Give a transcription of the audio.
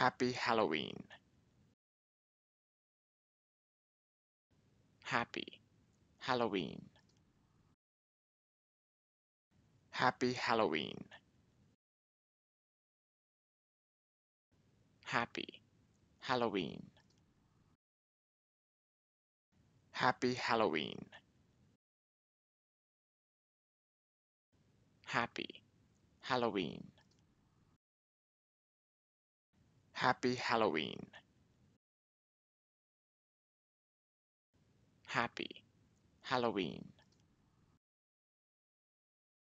Happy Halloween. Happy Halloween. Happy Halloween. Happy Halloween. Happy Halloween. Happy Halloween. Happy Halloween. Happy Halloween.